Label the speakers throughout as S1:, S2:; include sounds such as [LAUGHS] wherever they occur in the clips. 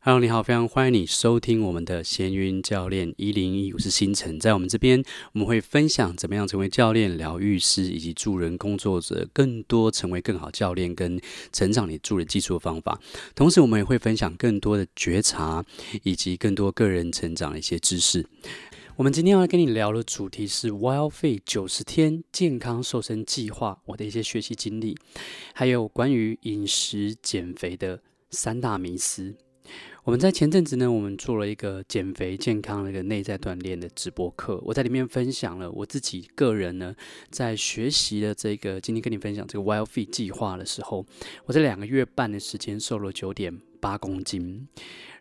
S1: Hello，你好，非常欢迎你收听我们的闲云教练一零一，我是星辰，在我们这边我们会分享怎么样成为教练、疗愈师以及助人工作者，更多成为更好教练跟成长你助人技术的方法。同时，我们也会分享更多的觉察以及更多个人成长的一些知识。我们今天要跟你聊的主题是 w e l l f e 九十天健康瘦身计划，我的一些学习经历，还有关于饮食减肥的三大迷思。我们在前阵子呢，我们做了一个减肥健康的一个内在锻炼的直播课。我在里面分享了我自己个人呢，在学习的这个今天跟你分享这个 w i l d f i t 计划的时候，我在两个月半的时间瘦了九点八公斤。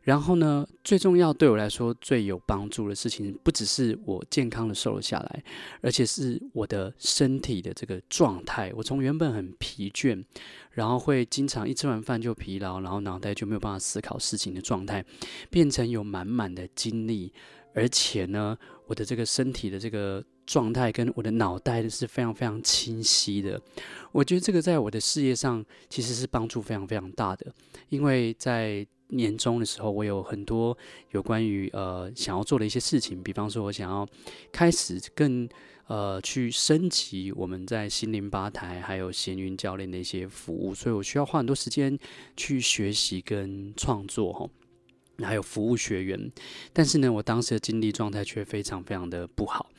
S1: 然后呢，最重要对我来说最有帮助的事情，不只是我健康的瘦了下来，而且是我的身体的这个状态。我从原本很疲倦，然后会经常一吃完饭就疲劳，然后脑袋就没有办法思考事情的状态，变成有满满的精力，而且呢，我的这个身体的这个状态跟我的脑袋是非常非常清晰的。我觉得这个在我的事业上其实是帮助非常非常大的，因为在。年终的时候，我有很多有关于呃想要做的一些事情，比方说我想要开始更呃去升级我们在心灵吧台还有闲云教练的一些服务，所以我需要花很多时间去学习跟创作哈。还有服务学员，但是呢，我当时的精力状态却非常非常的不好。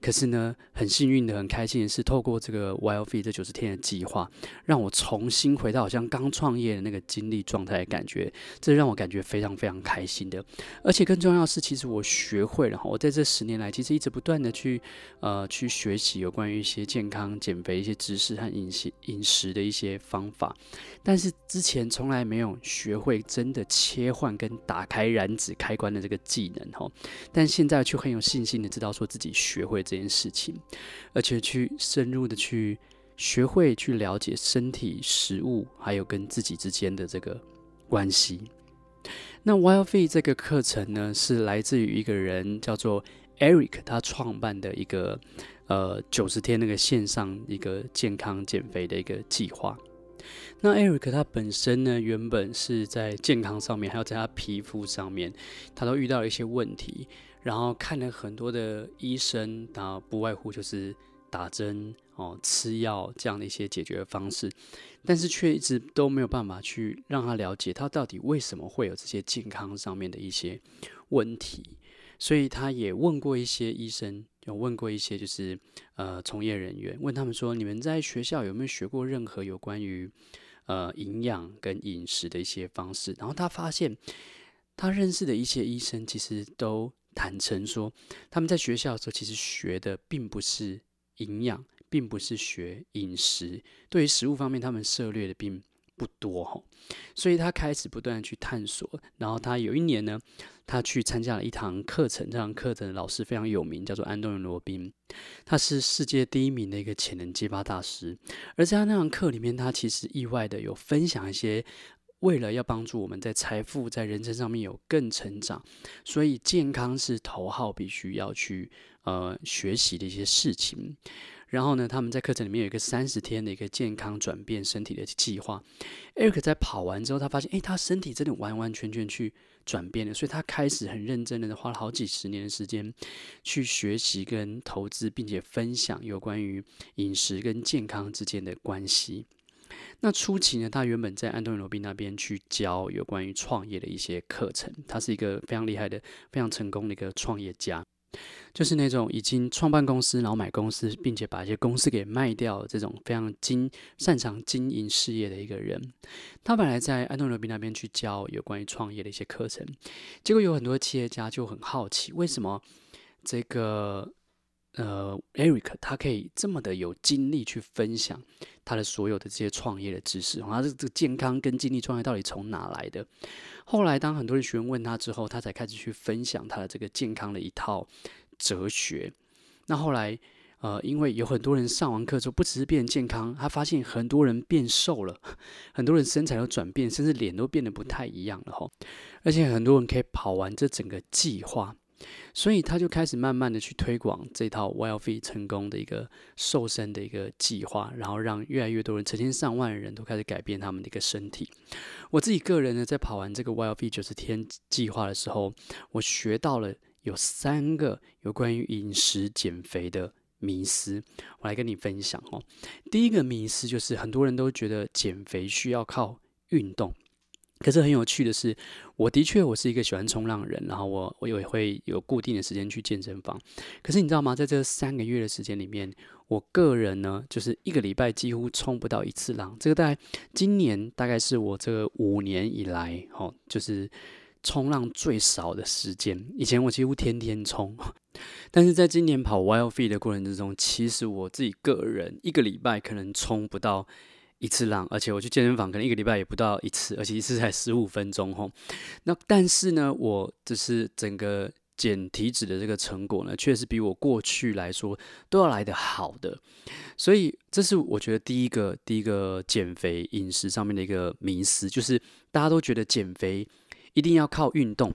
S1: 可是呢，很幸运的、很开心的是，透过这个 YLF 这九十天的计划，让我重新回到好像刚创业的那个精力状态的感觉，这让我感觉非常非常开心的。而且更重要是，其实我学会了，我在这十年来其实一直不断的去呃去学习有关于一些健康、减肥一些知识和饮食饮食的一些方法，但是之前从来没有学会真的切换跟打。开燃脂开关的这个技能哈，但现在却很有信心的知道说自己学会这件事情，而且去深入的去学会去了解身体、食物还有跟自己之间的这个关系。那 Wild Fit 这个课程呢，是来自于一个人叫做 Eric，他创办的一个呃九十天那个线上一个健康减肥的一个计划。那 Eric 他本身呢，原本是在健康上面，还有在他皮肤上面，他都遇到了一些问题，然后看了很多的医生，后不外乎就是打针哦、吃药这样的一些解决方式，但是却一直都没有办法去让他了解他到底为什么会有这些健康上面的一些问题，所以他也问过一些医生。有问过一些，就是呃，从业人员问他们说，你们在学校有没有学过任何有关于呃营养跟饮食的一些方式？然后他发现，他认识的一些医生其实都坦诚说，他们在学校的时候其实学的并不是营养，并不是学饮食，对于食物方面，他们涉略的并。不多哈，所以他开始不断的去探索。然后他有一年呢，他去参加了一堂课程，这堂课程的老师非常有名，叫做安东尼·罗宾，他是世界第一名的一个潜能激发大师。而在他那堂课里面，他其实意外的有分享一些，为了要帮助我们在财富、在人生上面有更成长，所以健康是头号必须要去呃学习的一些事情。然后呢，他们在课程里面有一个三十天的一个健康转变身体的计划。Eric 在跑完之后，他发现，哎，他身体真的完完全全去转变了，所以他开始很认真的花了好几十年的时间去学习跟投资，并且分享有关于饮食跟健康之间的关系。那初期呢，他原本在安东尼罗宾那边去教有关于创业的一些课程，他是一个非常厉害的、非常成功的一个创业家。就是那种已经创办公司，然后买公司，并且把一些公司给卖掉，这种非常经擅长经营事业的一个人。他本来在安东尼奥那边去教有关于创业的一些课程，结果有很多企业家就很好奇，为什么这个。呃，Eric 他可以这么的有精力去分享他的所有的这些创业的知识，然后这个健康跟精力状态到底从哪来的？后来当很多人询问他之后，他才开始去分享他的这个健康的一套哲学。那后来呃，因为有很多人上完课之后，不只是变健康，他发现很多人变瘦了，[LAUGHS] 很多人身材有转变，甚至脸都变得不太一样了哈。而且很多人可以跑完这整个计划。所以他就开始慢慢的去推广这套 w e l f 成功的一个瘦身的一个计划，然后让越来越多人，成千上万的人都开始改变他们的一个身体。我自己个人呢，在跑完这个 w e l f 九十天计划的时候，我学到了有三个有关于饮食减肥的迷思，我来跟你分享哦。第一个迷思就是，很多人都觉得减肥需要靠运动。可是很有趣的是，我的确我是一个喜欢冲浪人，然后我我也会有固定的时间去健身房。可是你知道吗？在这三个月的时间里面，我个人呢，就是一个礼拜几乎冲不到一次浪。这个大概今年大概是我这五年以来，哦，就是冲浪最少的时间。以前我几乎天天冲，[LAUGHS] 但是在今年跑 Wild f e 的过程之中，其实我自己个人一个礼拜可能冲不到。一次浪，而且我去健身房可能一个礼拜也不到一次，而且一次才十五分钟吼。那但是呢，我就是整个减体脂的这个成果呢，确实比我过去来说都要来的好的。所以这是我觉得第一个第一个减肥饮食上面的一个迷思，就是大家都觉得减肥一定要靠运动。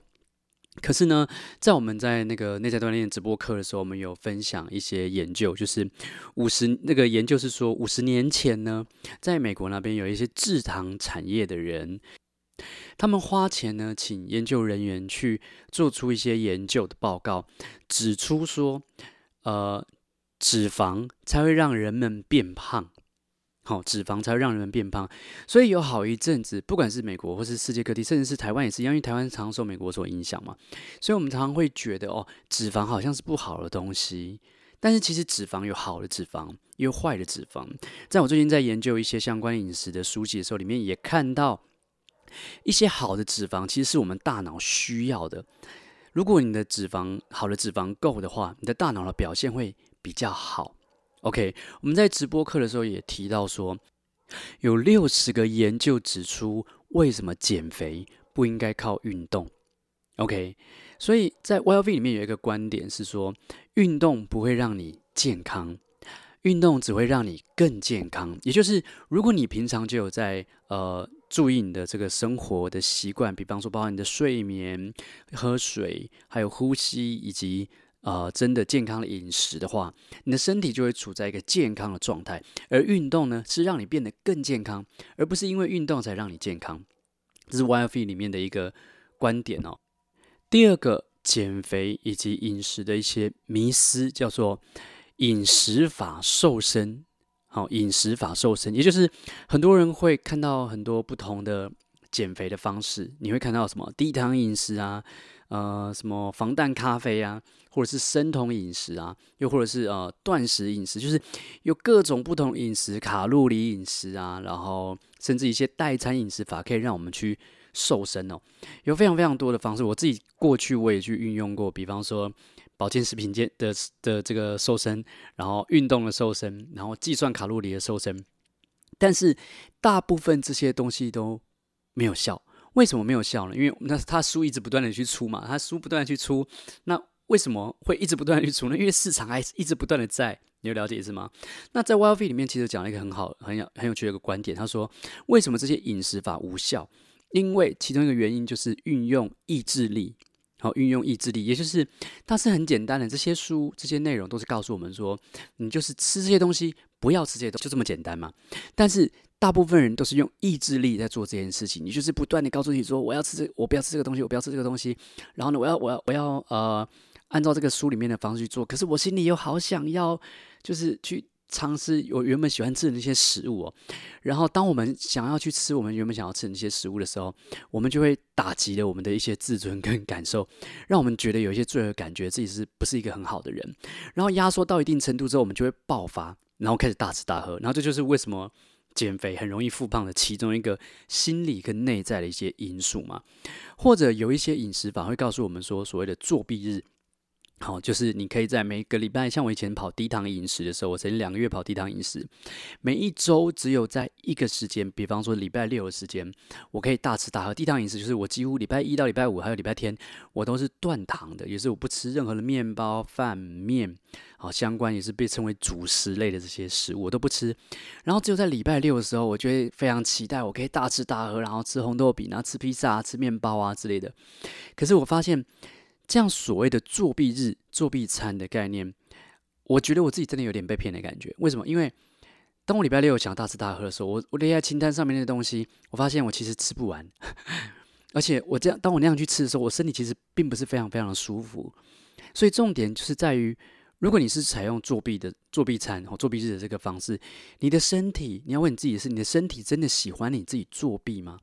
S1: 可是呢，在我们在那个内在锻炼直播课的时候，我们有分享一些研究，就是五十那个研究是说，五十年前呢，在美国那边有一些制糖产业的人，他们花钱呢，请研究人员去做出一些研究的报告，指出说，呃，脂肪才会让人们变胖。好脂肪才会让人们变胖，所以有好一阵子，不管是美国或是世界各地，甚至是台湾也是一样，因为台湾常常受美国所影响嘛，所以我们常常会觉得哦，脂肪好像是不好的东西。但是其实脂肪有好的脂肪，也有坏的脂肪。在我最近在研究一些相关饮食的书籍的时候，里面也看到一些好的脂肪，其实是我们大脑需要的。如果你的脂肪好的脂肪够的话，你的大脑的表现会比较好。OK，我们在直播课的时候也提到说，有六十个研究指出，为什么减肥不应该靠运动。OK，所以在 y l v 里面有一个观点是说，运动不会让你健康，运动只会让你更健康。也就是，如果你平常就有在呃注意你的这个生活的习惯，比方说，包括你的睡眠、喝水，还有呼吸，以及呃，真的健康的饮食的话，你的身体就会处在一个健康的状态。而运动呢，是让你变得更健康，而不是因为运动才让你健康。这是 Y F E 里面的一个观点哦。第二个，减肥以及饮食的一些迷思，叫做饮食法瘦身。好，饮食法瘦身，也就是很多人会看到很多不同的减肥的方式，你会看到什么低糖饮食啊？呃，什么防弹咖啡啊，或者是生酮饮食啊，又或者是呃断食饮食，就是有各种不同饮食、卡路里饮食啊，然后甚至一些代餐饮食法，可以让我们去瘦身哦。有非常非常多的方式，我自己过去我也去运用过，比方说保健食品界的的这个瘦身，然后运动的瘦身，然后计算卡路里的瘦身，但是大部分这些东西都没有效。为什么没有效呢？因为那他书一直不断的去出嘛，他书不断的去出，那为什么会一直不断的去出呢？因为市场还是一直不断的在，你有了解意思吗？那在 y l v 里面其实讲了一个很好、很很有趣的一个观点，他说为什么这些饮食法无效？因为其中一个原因就是运用意志力，好，运用意志力，也就是它是很简单的，这些书、这些内容都是告诉我们说，你就是吃这些东西，不要吃这些东，西，就这么简单嘛。但是。大部分人都是用意志力在做这件事情。你就是不断的告诉自己说：“我要吃，这，我不要吃这个东西，我不要吃这个东西。”然后呢，我要，我要，我要，呃，按照这个书里面的方式去做。可是我心里又好想要，就是去尝试我原本喜欢吃的那些食物哦。然后，当我们想要去吃我们原本想要吃的那些食物的时候，我们就会打击了我们的一些自尊跟感受，让我们觉得有一些罪恶，感觉自己是不是一个很好的人。然后压缩到一定程度之后，我们就会爆发，然后开始大吃大喝。然后这就是为什么。减肥很容易复胖的其中一个心理跟内在的一些因素嘛，或者有一些饮食法会告诉我们说，所谓的作弊日。好，就是你可以在每个礼拜，像我以前跑低糖饮食的时候，我曾经两个月跑低糖饮食，每一周只有在一个时间，比方说礼拜六的时间，我可以大吃大喝。低糖饮食就是我几乎礼拜一到礼拜五还有礼拜天，我都是断糖的，也是我不吃任何的面包、饭、面，好相关也是被称为主食类的这些食物我都不吃，然后只有在礼拜六的时候，我就会非常期待我可以大吃大喝，然后吃红豆饼、然后吃披萨、吃面包啊之类的。可是我发现。这样所谓的作弊日、作弊餐的概念，我觉得我自己真的有点被骗的感觉。为什么？因为当我礼拜六想要大吃大喝的时候，我我列在清单上面那些东西，我发现我其实吃不完。[LAUGHS] 而且我这样，当我那样去吃的时候，我身体其实并不是非常非常的舒服。所以重点就是在于，如果你是采用作弊的作弊餐或作弊日的这个方式，你的身体，你要问你自己的是：你的身体真的喜欢你自己作弊吗？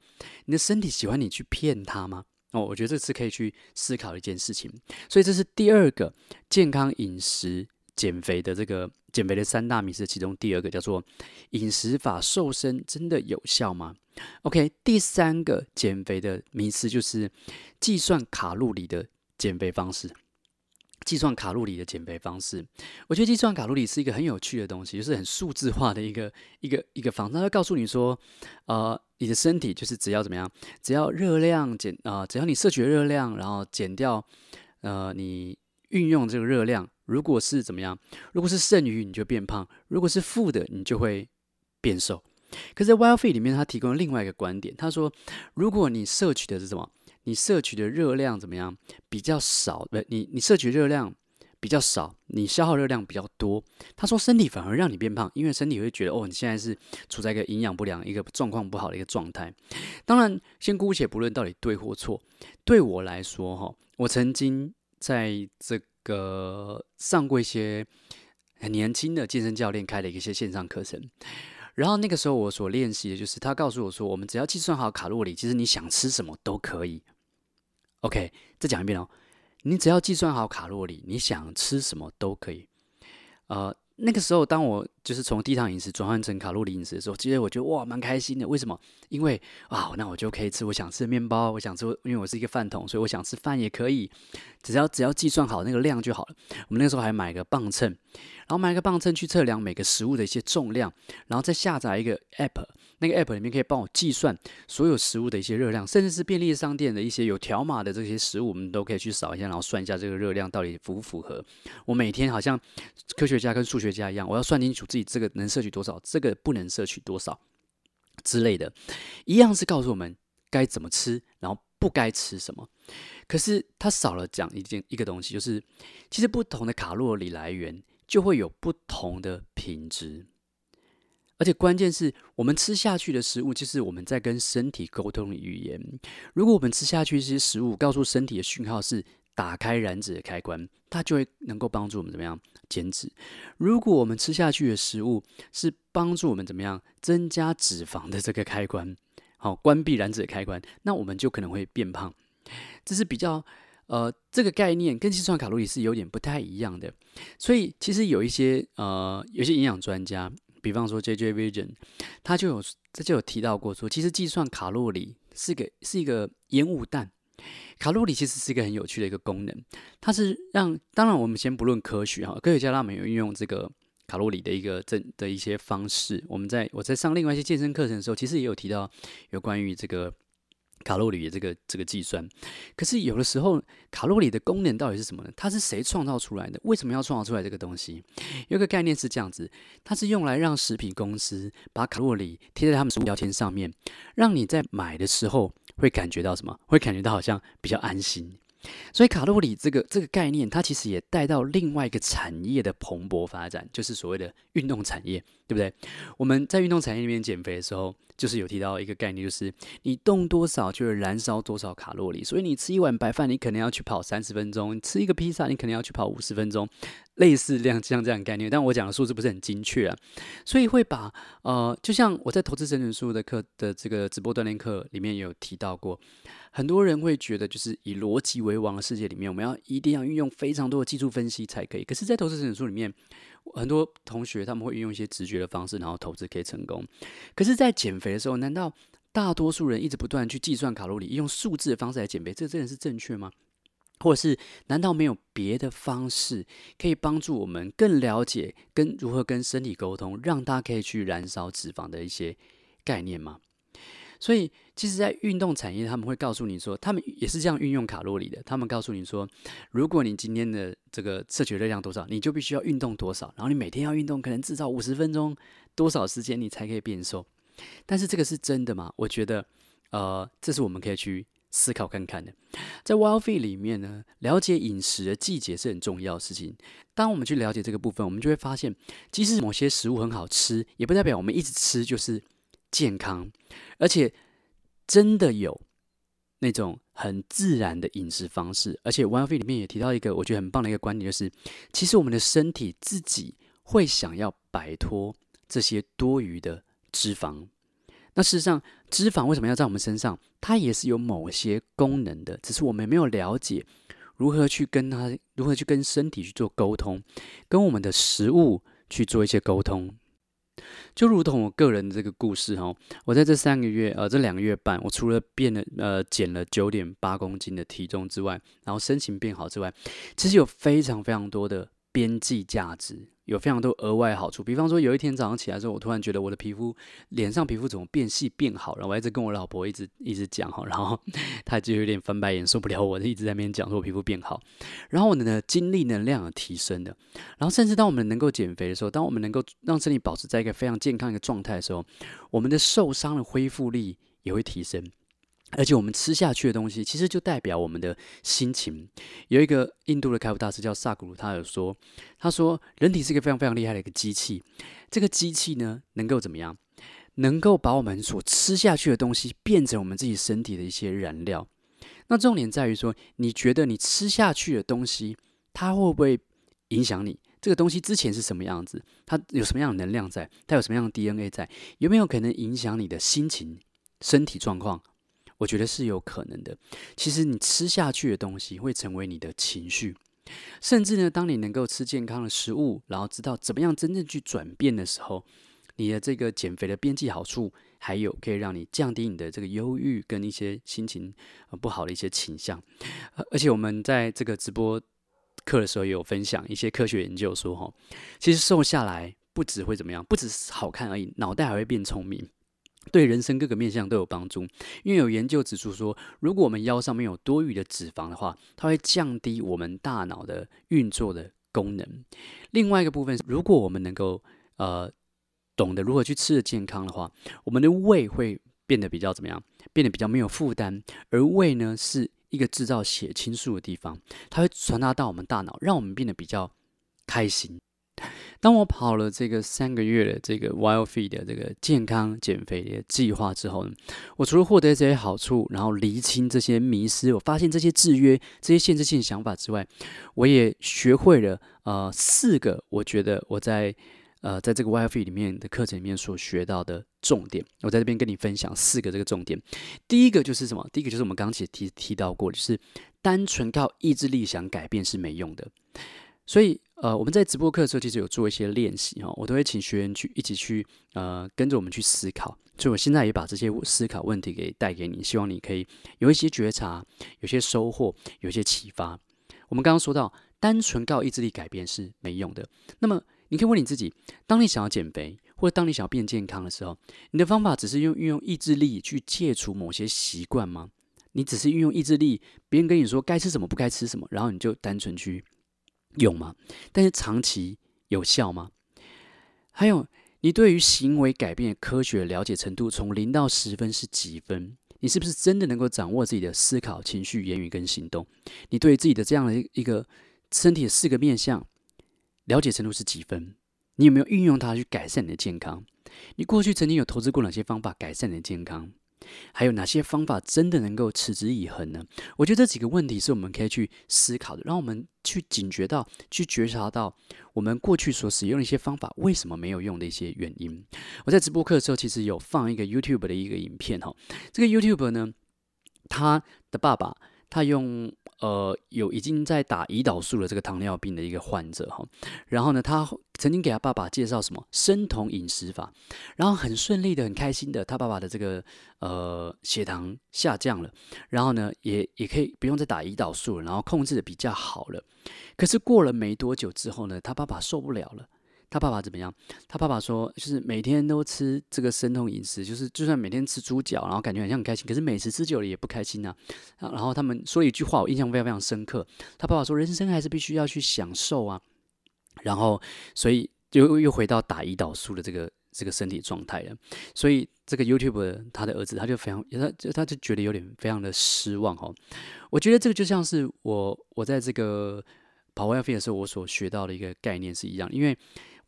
S1: 你的身体喜欢你去骗他吗？哦，我觉得这次可以去思考一件事情，所以这是第二个健康饮食减肥的这个减肥的三大迷思其中第二个叫做饮食法瘦身真的有效吗？OK，第三个减肥的迷思就是计算卡路里的减肥方式。计算卡路里的减肥方式，我觉得计算卡路里是一个很有趣的东西，就是很数字化的一个一个一个方式，它会告诉你说，呃。你的身体就是只要怎么样，只要热量减啊，只要你摄取热量，然后减掉，呃，你运用这个热量，如果是怎么样，如果是剩余你就变胖，如果是负的你就会变瘦。可是，Wild 在 Fit 里面他提供了另外一个观点，他说，如果你摄取的是什么，你摄取的热量怎么样比较少，对，你你摄取热量。比较少，你消耗热量比较多。他说身体反而让你变胖，因为身体会觉得哦，你现在是处在一个营养不良、一个状况不好的一个状态。当然，先姑且不论到底对或错。对我来说，哈，我曾经在这个上过一些很年轻的健身教练开的一些线上课程，然后那个时候我所练习的就是他告诉我说，我们只要计算好卡路里，其实你想吃什么都可以。OK，再讲一遍哦。你只要计算好卡路里，你想吃什么都可以。呃，那个时候，当我就是从低糖饮食转换成卡路里饮食的时候，其实我觉得哇，蛮开心的。为什么？因为啊，那我就可以吃我想吃的面包，我想吃，因为我是一个饭桶，所以我想吃饭也可以。只要只要计算好那个量就好了。我们那时候还买个磅秤。然后买一个磅秤去测量每个食物的一些重量，然后再下载一个 app，那个 app 里面可以帮我计算所有食物的一些热量，甚至是便利商店的一些有条码的这些食物，我们都可以去扫一下，然后算一下这个热量到底符不符合。我每天好像科学家跟数学家一样，我要算清楚自己这个能摄取多少，这个不能摄取多少之类的，一样是告诉我们该怎么吃，然后不该吃什么。可是它少了讲一件一个东西，就是其实不同的卡路里来源。就会有不同的品质，而且关键是我们吃下去的食物，就是我们在跟身体沟通的语言。如果我们吃下去这些食物，告诉身体的讯号是打开燃脂的开关，它就会能够帮助我们怎么样减脂。如果我们吃下去的食物是帮助我们怎么样增加脂肪的这个开关，好关闭燃脂的开关，那我们就可能会变胖。这是比较。呃，这个概念跟计算卡路里是有点不太一样的，所以其实有一些呃，有些营养专家，比方说 J J Vision，他就有这就有提到过说，其实计算卡路里是个是一个烟雾弹，卡路里其实是一个很有趣的一个功能，它是让当然我们先不论科学哈，科学家他们有运用这个卡路里的一个正的一些方式，我们在我在上另外一些健身课程的时候，其实也有提到有关于这个。卡路里的这个这个计算，可是有的时候，卡路里的功能到底是什么呢？它是谁创造出来的？为什么要创造出来这个东西？有个概念是这样子，它是用来让食品公司把卡路里贴在他们物标签上面，让你在买的时候会感觉到什么？会感觉到好像比较安心。所以卡路里这个这个概念，它其实也带到另外一个产业的蓬勃发展，就是所谓的运动产业，对不对？我们在运动产业里面减肥的时候，就是有提到一个概念，就是你动多少，就燃烧多少卡路里。所以你吃一碗白饭，你可能要去跑三十分钟；吃一个披萨，你可能要去跑五十分钟。类似像像这样概念，但我讲的数字不是很精确啊，所以会把呃，就像我在投资生存书的课的这个直播锻炼课里面有提到过，很多人会觉得就是以逻辑为王的世界里面，我们要一定要运用非常多的技术分析才可以。可是，在投资生存书里面，很多同学他们会运用一些直觉的方式，然后投资可以成功。可是，在减肥的时候，难道大多数人一直不断去计算卡路里，用数字的方式来减肥，这真的是正确吗？或是难道没有别的方式可以帮助我们更了解跟如何跟身体沟通，让它可以去燃烧脂肪的一些概念吗？所以其实，在运动产业，他们会告诉你说，他们也是这样运用卡路里的。他们告诉你说，如果你今天的这个摄取热量多少，你就必须要运动多少，然后你每天要运动可能至少五十分钟，多少时间你才可以变瘦？但是这个是真的吗？我觉得，呃，这是我们可以去。思考看看的，在 w i l d f e e 里面呢，了解饮食的季节是很重要的事情。当我们去了解这个部分，我们就会发现，即使某些食物很好吃，也不代表我们一直吃就是健康。而且，真的有那种很自然的饮食方式。而且 w i l d f e e 里面也提到一个我觉得很棒的一个观点，就是其实我们的身体自己会想要摆脱这些多余的脂肪。那事实上，脂肪为什么要在我们身上？它也是有某些功能的，只是我们没有了解如何去跟它，如何去跟身体去做沟通，跟我们的食物去做一些沟通。就如同我个人的这个故事哈，我在这三个月呃这两个月半，我除了变了呃减了九点八公斤的体重之外，然后身形变好之外，其实有非常非常多的边际价值。有非常多额外好处，比方说有一天早上起来之后，我突然觉得我的皮肤脸上皮肤怎么变细变好了，我一直跟我老婆一直一直讲哈，然后 [LAUGHS] 她就有点翻白眼，受不了我一直在那边讲说我皮肤变好，然后我的精力能量提升的，然后甚至当我们能够减肥的时候，当我们能够让身体保持在一个非常健康一个状态的时候，我们的受伤的恢复力也会提升。而且我们吃下去的东西，其实就代表我们的心情。有一个印度的开悟大师叫萨古鲁，他有说：“他说，人体是一个非常非常厉害的一个机器。这个机器呢，能够怎么样？能够把我们所吃下去的东西变成我们自己身体的一些燃料。那重点在于说，你觉得你吃下去的东西，它会不会影响你？这个东西之前是什么样子？它有什么样的能量在？它有什么样的 DNA 在？有没有可能影响你的心情、身体状况？”我觉得是有可能的。其实你吃下去的东西会成为你的情绪，甚至呢，当你能够吃健康的食物，然后知道怎么样真正去转变的时候，你的这个减肥的边际好处，还有可以让你降低你的这个忧郁跟一些心情不好的一些倾向。而且我们在这个直播课的时候也有分享一些科学研究说，哈，其实瘦下来不只会怎么样，不只是好看而已，脑袋还会变聪明。对人生各个面向都有帮助，因为有研究指出说，如果我们腰上面有多余的脂肪的话，它会降低我们大脑的运作的功能。另外一个部分如果我们能够呃懂得如何去吃的健康的话，我们的胃会变得比较怎么样？变得比较没有负担，而胃呢是一个制造血清素的地方，它会传达到我们大脑，让我们变得比较开心。当我跑了这个三个月的这个 Wild f i d 的这个健康减肥的计划之后呢，我除了获得这些好处，然后厘清这些迷失，我发现这些制约、这些限制性想法之外，我也学会了呃四个，我觉得我在呃在这个 Wild f i d 里面的课程里面所学到的重点，我在这边跟你分享四个这个重点。第一个就是什么？第一个就是我们刚其提提提到过就是单纯靠意志力想改变是没用的。所以，呃，我们在直播课的时候，其实有做一些练习哈，我都会请学员去一起去，呃，跟着我们去思考。所以，我现在也把这些思考问题给带给你，希望你可以有一些觉察，有些收获，有些启发。我们刚刚说到，单纯靠意志力改变是没用的。那么，你可以问你自己：，当你想要减肥，或者当你想要变健康的时候，你的方法只是用运用意志力去戒除某些习惯吗？你只是运用意志力，别人跟你说该吃什么不该吃什么，然后你就单纯去。用吗？但是长期有效吗？还有，你对于行为改变科学了解程度从零到十分是几分？你是不是真的能够掌握自己的思考、情绪、言语跟行动？你对自己的这样的一个身体的四个面向了解程度是几分？你有没有运用它去改善你的健康？你过去曾经有投资过哪些方法改善你的健康？还有哪些方法真的能够持之以恒呢？我觉得这几个问题是我们可以去思考的，让我们去警觉到、去觉察到，我们过去所使用的一些方法为什么没有用的一些原因。我在直播课的时候，其实有放一个 YouTube 的一个影片哈，这个 YouTube 呢，他的爸爸。他用呃有已经在打胰岛素的这个糖尿病的一个患者哈，然后呢，他曾经给他爸爸介绍什么生酮饮食法，然后很顺利的很开心的，他爸爸的这个呃血糖下降了，然后呢也也可以不用再打胰岛素了，然后控制的比较好了。可是过了没多久之后呢，他爸爸受不了了。他爸爸怎么样？他爸爸说，就是每天都吃这个生酮饮食，就是就算每天吃猪脚，然后感觉好像很开心，可是每次吃久了也不开心啊。然后他们说一句话，我印象非常非常深刻。他爸爸说：“人生还是必须要去享受啊。”然后，所以又又回到打胰岛素的这个这个身体状态了。所以这个 YouTube 他的儿子他就非常他就他就觉得有点非常的失望哈。我觉得这个就像是我我在这个跑 YF 的时候我所学到的一个概念是一样，因为。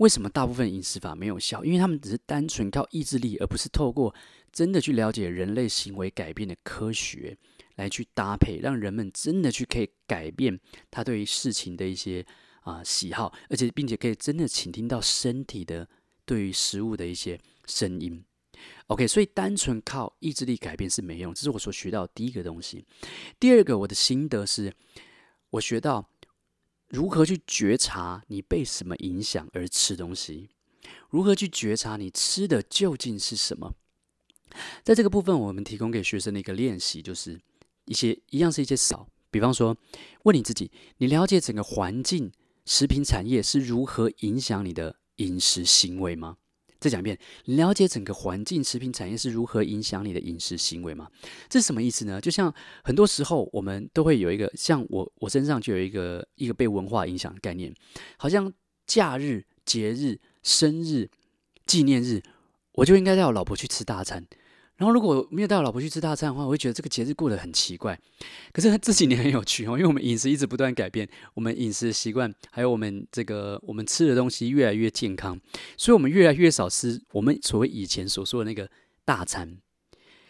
S1: 为什么大部分饮食法没有效？因为他们只是单纯靠意志力，而不是透过真的去了解人类行为改变的科学来去搭配，让人们真的去可以改变他对于事情的一些啊喜好，而且并且可以真的倾听到身体的对于食物的一些声音。OK，所以单纯靠意志力改变是没用。这是我所学到第一个东西。第二个，我的心得是我学到。如何去觉察你被什么影响而吃东西？如何去觉察你吃的究竟是什么？在这个部分，我们提供给学生的一个练习，就是一些一样是一些少，比方说问你自己：你了解整个环境食品产业是如何影响你的饮食行为吗？再讲一遍，了解整个环境食品产业是如何影响你的饮食行为吗？这是什么意思呢？就像很多时候我们都会有一个，像我我身上就有一个一个被文化影响的概念，好像假日、节日、生日、纪念日，我就应该带我老婆去吃大餐。然后，如果没有带我老婆去吃大餐的话，我会觉得这个节日过得很奇怪。可是这几年很有趣哦，因为我们饮食一直不断改变，我们饮食习惯，还有我们这个我们吃的东西越来越健康，所以我们越来越少吃我们所谓以前所说的那个大餐。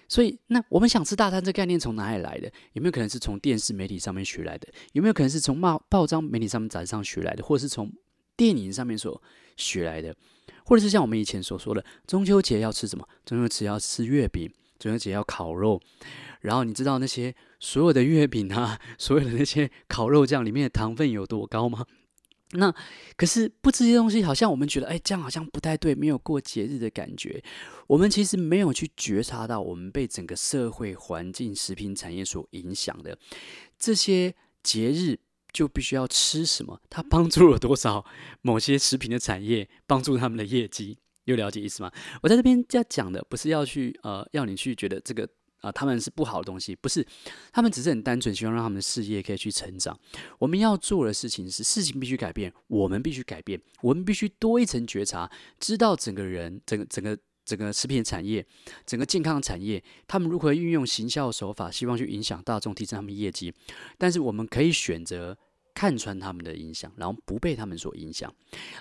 S1: 所以，那我们想吃大餐这概念从哪里来的？有没有可能是从电视媒体上面学来的？有没有可能是从报报章媒体上面杂志上学来的？或者是从电影上面所学来的？或者是像我们以前所说的，中秋节要吃什么？中秋节要吃月饼，中秋节要烤肉。然后你知道那些所有的月饼啊，[LAUGHS] 所有的那些烤肉酱里面的糖分有多高吗？那可是不吃这些东西，好像我们觉得哎，这样好像不太对，没有过节日的感觉。我们其实没有去觉察到，我们被整个社会环境、食品产业所影响的这些节日。就必须要吃什么？它帮助了多少某些食品的产业？帮助他们的业绩？有了解意思吗？我在这边要讲的不是要去呃，要你去觉得这个啊，他们是不好的东西，不是，他们只是很单纯希望让他们的事业可以去成长。我们要做的事情是，事情必须改变，我们必须改变，我们必须多一层觉察，知道整个人、整个整个整个食品产业、整个健康产业，他们如何运用行销手法，希望去影响大众，提升他们业绩。但是我们可以选择。看穿他们的影响，然后不被他们所影响。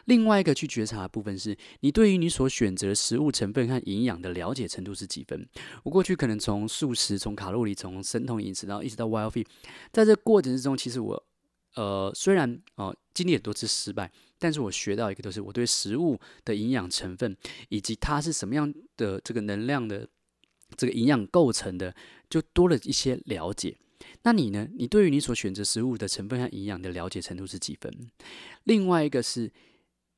S1: 另外一个去觉察的部分是，你对于你所选择食物成分和营养的了解程度是几分？我过去可能从素食、从卡路里、从生酮饮食，然后一直到 Wild f e t 在这过程之中，其实我呃虽然啊经历很多次失败，但是我学到一个，就是我对食物的营养成分以及它是什么样的这个能量的这个营养构成的，就多了一些了解。那你呢？你对于你所选择食物的成分和营养的了解程度是几分？另外一个是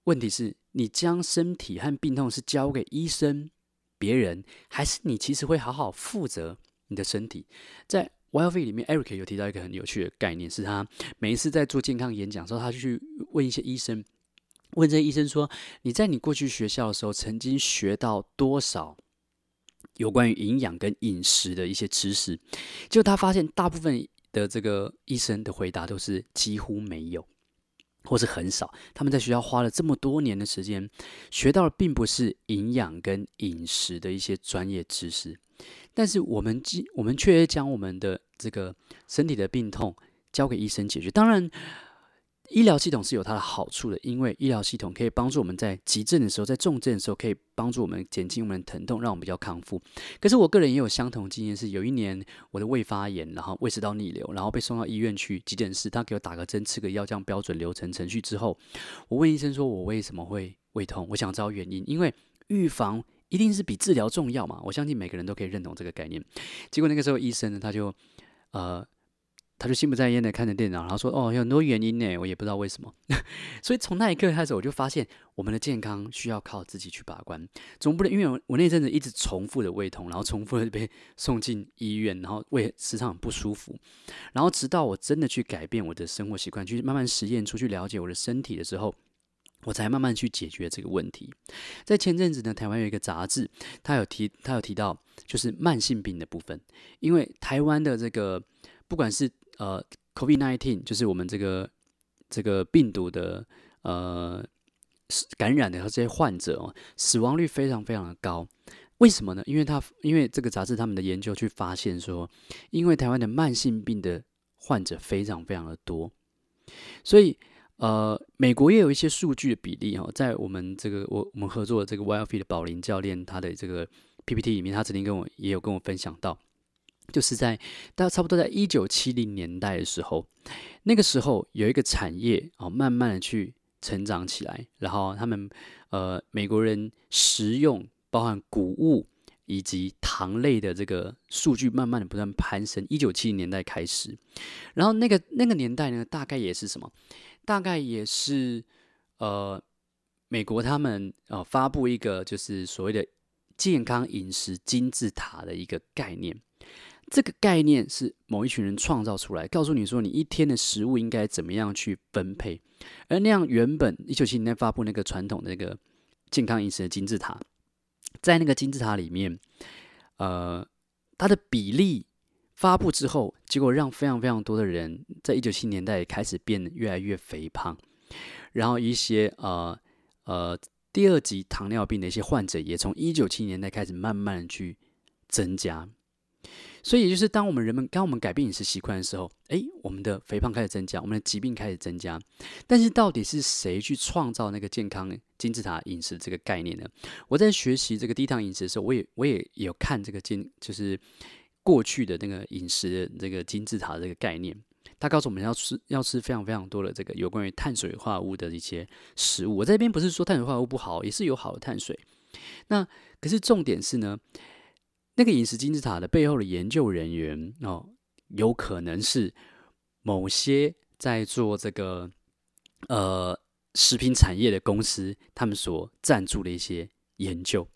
S1: 问题是你将身体和病痛是交给医生别人，还是你其实会好好负责你的身体？在《w e l f i 里面，Eric 有提到一个很有趣的概念，是他每一次在做健康演讲的时候，他就去问一些医生，问这些医生说：“你在你过去学校的时候，曾经学到多少？”有关于营养跟饮食的一些知识，就他发现，大部分的这个医生的回答都是几乎没有，或是很少。他们在学校花了这么多年的时间，学到的并不是营养跟饮食的一些专业知识，但是我们，我们却将我们的这个身体的病痛交给医生解决。当然。医疗系统是有它的好处的，因为医疗系统可以帮助我们在急症的时候、在重症的时候，可以帮助我们减轻我们的疼痛，让我们比较康复。可是我个人也有相同经验，是有一年我的胃发炎，然后胃食道逆流，然后被送到医院去急诊室，他给我打个针、吃个药，这样标准流程程序之后，我问医生说我为什么会胃痛？我想知道原因，因为预防一定是比治疗重要嘛。我相信每个人都可以认同这个概念。结果那个时候医生呢，他就呃。他就心不在焉的看着电脑，然后说：“哦，有很多原因呢，我也不知道为什么。[LAUGHS] ”所以从那一刻开始，我就发现我们的健康需要靠自己去把关，总不能因为我那阵子一直重复的胃痛，然后重复的被送进医院，然后胃时常很不舒服。然后直到我真的去改变我的生活习惯，去慢慢实验、出去了解我的身体的时候，我才慢慢去解决这个问题。在前阵子呢，台湾有一个杂志，它有提它有提到就是慢性病的部分，因为台湾的这个不管是呃，COVID nineteen 就是我们这个这个病毒的呃感染的这些患者哦，死亡率非常非常的高。为什么呢？因为他因为这个杂志他们的研究去发现说，因为台湾的慢性病的患者非常非常的多，所以呃，美国也有一些数据的比例哦，在我们这个我我们合作的这个 w i a l y 的宝林教练他的这个 PPT 里面，他曾经跟我也有跟我分享到。就是在大差不多在一九七零年代的时候，那个时候有一个产业哦，慢慢的去成长起来。然后他们呃，美国人食用包含谷物以及糖类的这个数据，慢慢的不断攀升。一九七零年代开始，然后那个那个年代呢，大概也是什么？大概也是呃，美国他们呃发布一个就是所谓的健康饮食金字塔的一个概念。这个概念是某一群人创造出来，告诉你说你一天的食物应该怎么样去分配。而那样原本一九七年发布那个传统的那个健康饮食的金字塔，在那个金字塔里面，呃，它的比例发布之后，结果让非常非常多的人在一九七年代开始变得越来越肥胖，然后一些呃呃第二级糖尿病的一些患者也从一九七年代开始慢慢的去增加。所以，也就是当我们人们当我们改变饮食习惯的时候，诶，我们的肥胖开始增加，我们的疾病开始增加。但是，到底是谁去创造那个健康金字塔饮食这个概念呢？我在学习这个低糖饮食的时候，我也我也有看这个金，就是过去的那个饮食的这个金字塔这个概念，它告诉我们要吃要吃非常非常多的这个有关于碳水化合物的一些食物。我这边不是说碳水化合物不好，也是有好的碳水。那可是重点是呢？那个饮食金字塔的背后的研究人员哦，有可能是某些在做这个呃食品产业的公司，他们所赞助的一些研究。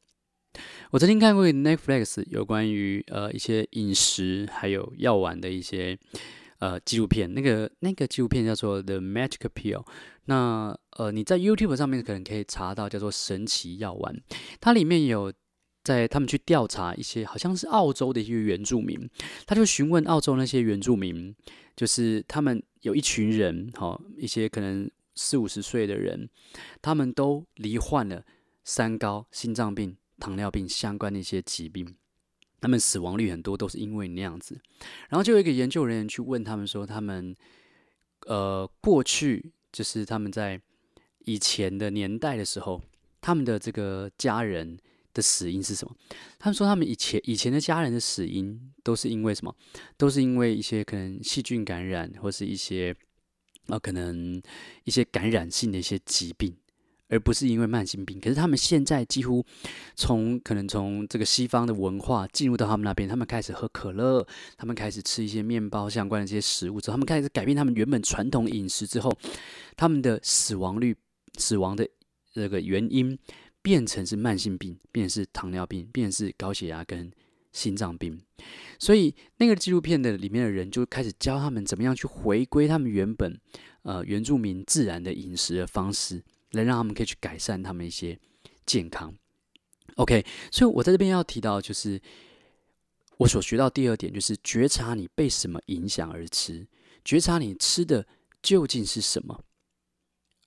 S1: 我曾经看过 Netflix 有关于呃一些饮食还有药丸的一些呃纪录片，那个那个纪录片叫做《The Magic Pill》，那呃你在 YouTube 上面可能可以查到叫做《神奇药丸》，它里面有。在他们去调查一些，好像是澳洲的一些原住民，他就询问澳洲那些原住民，就是他们有一群人，哈，一些可能四五十岁的人，他们都罹患了三高、心脏病、糖尿病相关的一些疾病，他们死亡率很多都是因为那样子。然后就有一个研究人员去问他们说，他们呃过去就是他们在以前的年代的时候，他们的这个家人。的死因是什么？他们说，他们以前以前的家人的死因都是因为什么？都是因为一些可能细菌感染，或是一些啊，可能一些感染性的一些疾病，而不是因为慢性病。可是他们现在几乎从可能从这个西方的文化进入到他们那边，他们开始喝可乐，他们开始吃一些面包相关的这些食物之后，他们开始改变他们原本传统饮食之后，他们的死亡率、死亡的这个原因。变成是慢性病，变成是糖尿病，变成是高血压跟心脏病，所以那个纪录片的里面的人就开始教他们怎么样去回归他们原本呃原住民自然的饮食的方式，来让他们可以去改善他们一些健康。OK，所以我在这边要提到就是我所学到第二点就是觉察你被什么影响而吃，觉察你吃的究竟是什么。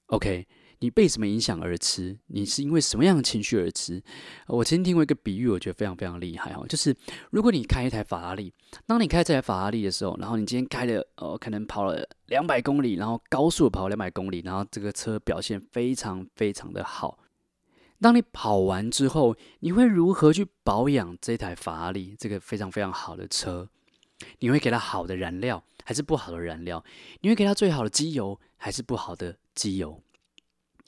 S1: OK。你被什么影响而吃？你是因为什么样的情绪而吃？我曾经听过一个比喻，我觉得非常非常厉害哈，就是如果你开一台法拉利，当你开这台法拉利的时候，然后你今天开了呃，可能跑了两百公里，然后高速跑两百公里，然后这个车表现非常非常的好。当你跑完之后，你会如何去保养这台法拉利这个非常非常好的车？你会给它好的燃料还是不好的燃料？你会给它最好的机油还是不好的机油？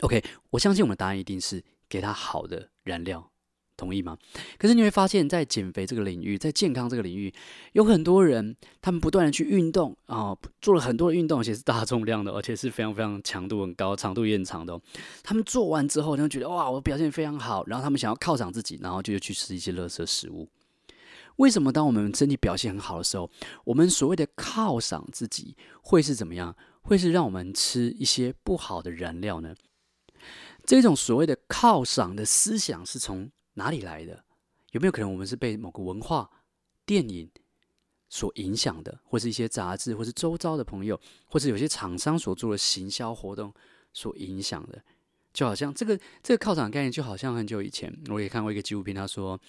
S1: OK，我相信我们的答案一定是给他好的燃料，同意吗？可是你会发现，在减肥这个领域，在健康这个领域，有很多人，他们不断的去运动啊，做了很多的运动，而且是大重量的，而且是非常非常强度很高、长度也很长的。他们做完之后，就觉得哇，我表现非常好，然后他们想要犒赏自己，然后就又去吃一些垃圾食物。为什么当我们身体表现很好的时候，我们所谓的犒赏自己会是怎么样？会是让我们吃一些不好的燃料呢？这种所谓的犒赏的思想是从哪里来的？有没有可能我们是被某个文化、电影所影响的，或是一些杂志，或是周遭的朋友，或是有些厂商所做的行销活动所影响的？就好像这个这个犒赏概念，就好像很久以前，我也看过一个纪录片，他说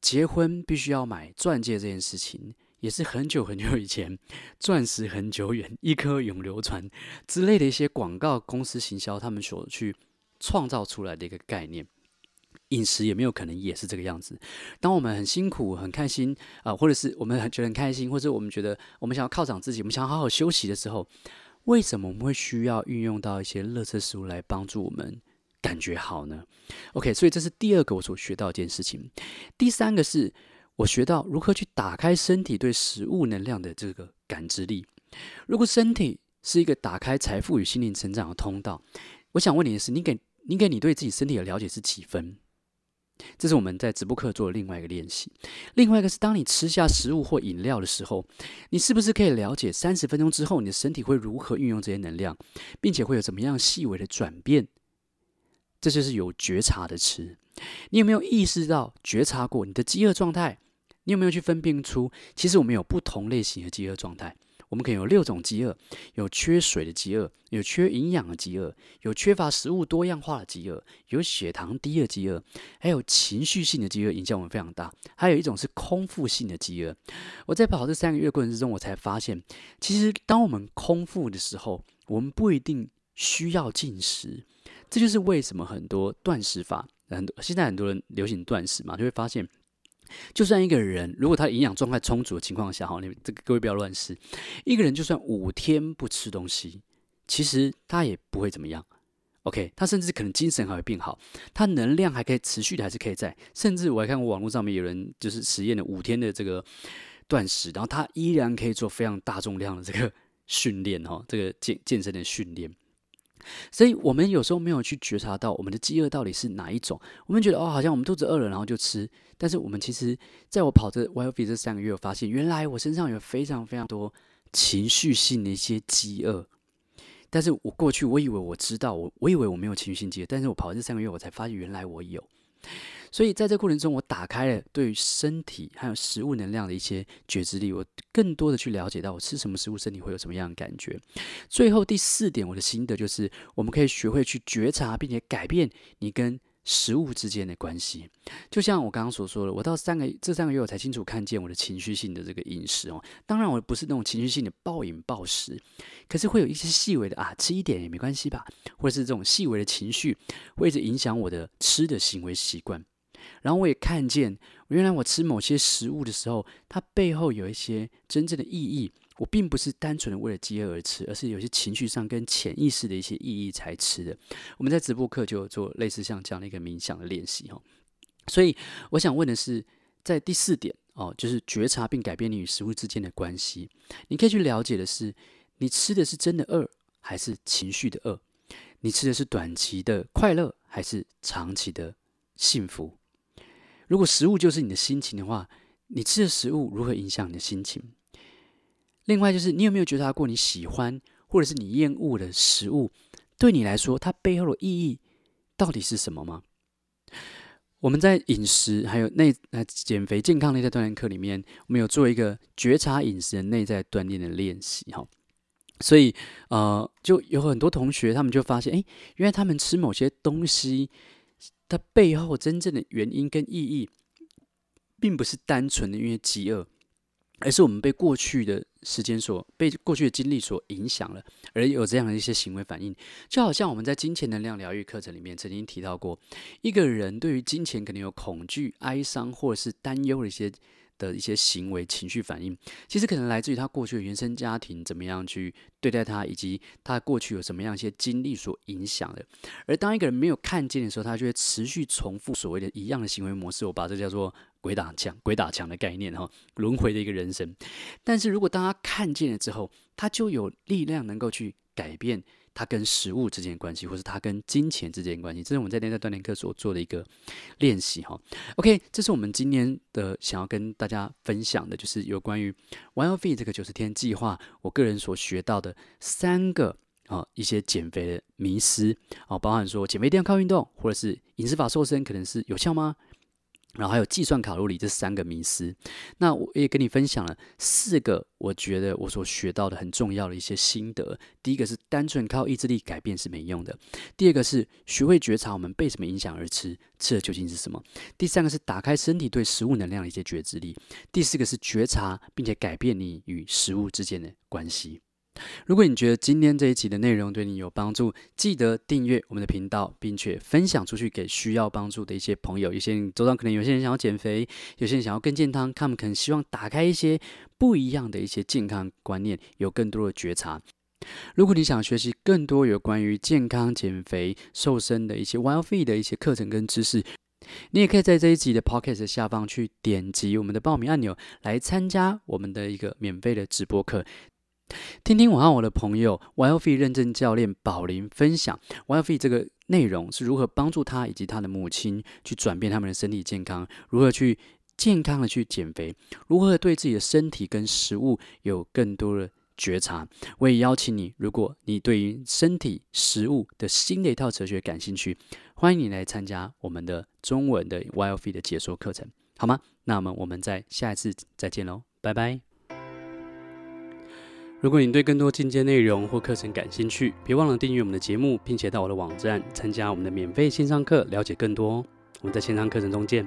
S1: 结婚必须要买钻戒这件事情，也是很久很久以前，钻石很久远，一颗永流传之类的一些广告公司行销他们所去。创造出来的一个概念，饮食也没有可能也是这个样子。当我们很辛苦、很开心啊，或者是我们很觉得很开心，或者我们觉得我们想要犒赏自己，我们想好好休息的时候，为什么我们会需要运用到一些乐色食物来帮助我们感觉好呢？OK，所以这是第二个我所学到一件事情。第三个是我学到如何去打开身体对食物能量的这个感知力。如果身体是一个打开财富与心灵成长的通道，我想问你的是：你给你给你对自己身体的了解是几分？这是我们在直播课做的另外一个练习。另外一个是，当你吃下食物或饮料的时候，你是不是可以了解三十分钟之后你的身体会如何运用这些能量，并且会有怎么样细微的转变？这就是有觉察的吃。你有没有意识到、觉察过你的饥饿状态？你有没有去分辨出，其实我们有不同类型的饥饿状态？我们可以有六种饥饿，有缺水的饥饿，有缺营养的饥饿，有缺乏食物多样化的饥饿，有血糖低的饥饿，还有情绪性的饥饿，影响我们非常大。还有一种是空腹性的饥饿。我在跑这三个月过程之中，我才发现，其实当我们空腹的时候，我们不一定需要进食。这就是为什么很多断食法，很多现在很多人流行断食嘛，就会发现。就算一个人，如果他营养状态充足的情况下，哈，你们这个各位不要乱吃。一个人就算五天不吃东西，其实他也不会怎么样。OK，他甚至可能精神还会变好，他能量还可以持续的，还是可以在。甚至我还看过网络上面有人就是实验了五天的这个断食，然后他依然可以做非常大重量的这个训练，哈，这个健健身的训练。所以，我们有时候没有去觉察到我们的饥饿到底是哪一种。我们觉得哦，好像我们肚子饿了，然后就吃。但是，我们其实，在我跑这 YLF 这三个月，我发现原来我身上有非常非常多情绪性的一些饥饿。但是我过去我以为我知道，我我以为我没有情绪性饥饿，但是我跑这三个月，我才发现原来我有。所以在这过程中，我打开了对于身体还有食物能量的一些觉知力，我更多的去了解到我吃什么食物，身体会有什么样的感觉。最后第四点，我的心得就是，我们可以学会去觉察，并且改变你跟食物之间的关系。就像我刚刚所说的，我到三个这三个月我才清楚看见我的情绪性的这个饮食哦。当然，我不是那种情绪性的暴饮暴食，可是会有一些细微的啊，吃一点也没关系吧，或者是这种细微的情绪，会一直影响我的吃的行为习惯。然后我也看见，原来我吃某些食物的时候，它背后有一些真正的意义。我并不是单纯的为了饥饿而吃，而是有些情绪上跟潜意识的一些意义才吃的。我们在直播课就做类似像这样的一个冥想的练习哦。所以我想问的是，在第四点哦，就是觉察并改变你与食物之间的关系。你可以去了解的是，你吃的是真的饿还是情绪的饿？你吃的是短期的快乐还是长期的幸福？如果食物就是你的心情的话，你吃的食物如何影响你的心情？另外，就是你有没有觉察过你喜欢或者是你厌恶的食物，对你来说它背后的意义到底是什么吗？我们在饮食还有内那减肥健康内在锻炼课里面，我们有做一个觉察饮食的内在锻炼的练习哈。所以，呃，就有很多同学他们就发现，哎，原来他们吃某些东西。它背后真正的原因跟意义，并不是单纯的因为饥饿，而是我们被过去的时间所、被过去的经历所影响了，而有这样的一些行为反应。就好像我们在金钱能量疗愈课程里面曾经提到过，一个人对于金钱可能有恐惧、哀伤或者是担忧的一些。的一些行为、情绪反应，其实可能来自于他过去的原生家庭怎么样去对待他，以及他过去有什么样一些经历所影响的。而当一个人没有看见的时候，他就会持续重复所谓的一样的行为模式。我把这叫做“鬼打墙”、“鬼打墙”的概念，哈，轮回的一个人生。但是如果当他看见了之后，他就有力量能够去改变。它跟食物之间的关系，或是它跟金钱之间的关系，这是我们在内在锻炼课所做的一个练习哈。OK，这是我们今天的想要跟大家分享的，就是有关于 OneFit 这个九十天计划，我个人所学到的三个啊一些减肥的迷思啊，包含说减肥一定要靠运动，或者是饮食法瘦身可能是有效吗？然后还有计算卡路里这三个迷思，那我也跟你分享了四个我觉得我所学到的很重要的一些心得。第一个是单纯靠意志力改变是没用的；第二个是学会觉察我们被什么影响而吃，吃的究竟是什么；第三个是打开身体对食物能量的一些觉知力；第四个是觉察并且改变你与食物之间的关系。如果你觉得今天这一集的内容对你有帮助，记得订阅我们的频道，并且分享出去给需要帮助的一些朋友。有些人早上可能有些人想要减肥，有些人想要更健康，他们可能希望打开一些不一样的一些健康观念，有更多的觉察。如果你想学习更多有关于健康、减肥、瘦身的一些 w e l f f i t 的一些课程跟知识，你也可以在这一集的 Podcast 下方去点击我们的报名按钮，来参加我们的一个免费的直播课。听听我和我的朋友 YLF 认证教练宝林分享 YLF 这个内容是如何帮助他以及他的母亲去转变他们的身体健康，如何去健康的去减肥，如何对自己的身体跟食物有更多的觉察。我也邀请你，如果你对于身体食物的新的一套哲学感兴趣，欢迎你来参加我们的中文的 YLF 的解说课程，好吗？那么我们在下一次再见喽，拜拜。如果你对更多进阶内容或课程感兴趣，别忘了订阅我们的节目，并且到我的网站参加我们的免费线上课，了解更多。我们在线上课程中见。